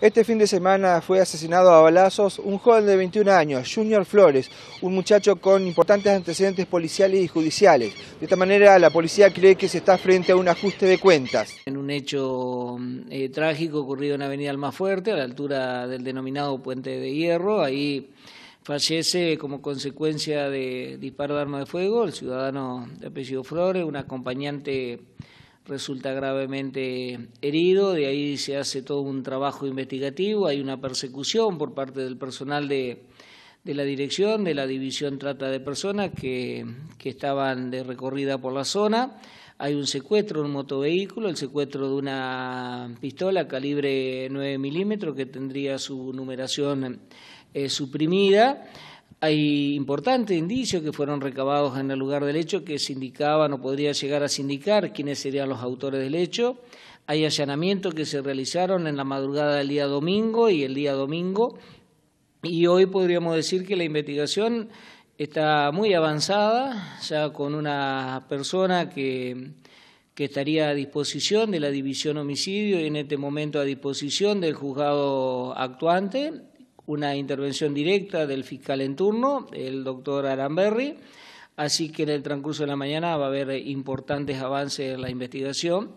Este fin de semana fue asesinado a balazos un joven de 21 años, Junior Flores, un muchacho con importantes antecedentes policiales y judiciales. De esta manera, la policía cree que se está frente a un ajuste de cuentas. En un hecho mm, eh, trágico ocurrido en Avenida Almafuerte, a la altura del denominado Puente de Hierro, ahí fallece como consecuencia de disparo de arma de fuego el ciudadano de apellido Flores, un acompañante resulta gravemente herido, de ahí se hace todo un trabajo investigativo, hay una persecución por parte del personal de, de la dirección, de la división trata de personas que, estaban de recorrida por la zona, hay un secuestro de un motovehículo, el secuestro de una pistola calibre 9 milímetros que tendría su numeración eh, suprimida, hay importantes indicios que fueron recabados en el lugar del hecho que se indicaban o podría llegar a sindicar quiénes serían los autores del hecho. Hay allanamientos que se realizaron en la madrugada del día domingo y el día domingo. Y hoy podríamos decir que la investigación está muy avanzada, ya con una persona que estaría a disposición de la División Homicidio y en este momento a disposición del juzgado actuante una intervención directa del fiscal en turno, el doctor Aramberri. Así que en el transcurso de la mañana va a haber importantes avances en la investigación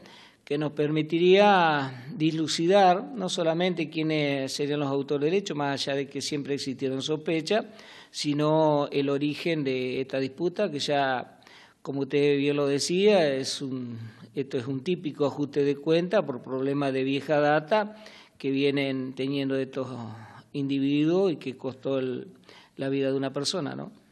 que nos permitiría dilucidar no solamente quiénes serían los autores de derechos, más allá de que siempre existieron sospechas, sino el origen de esta disputa, que ya, como usted bien lo decía, es un, esto es un típico ajuste de cuenta por problemas de vieja data que vienen teniendo estos individuo y que costó la vida de una persona, ¿no?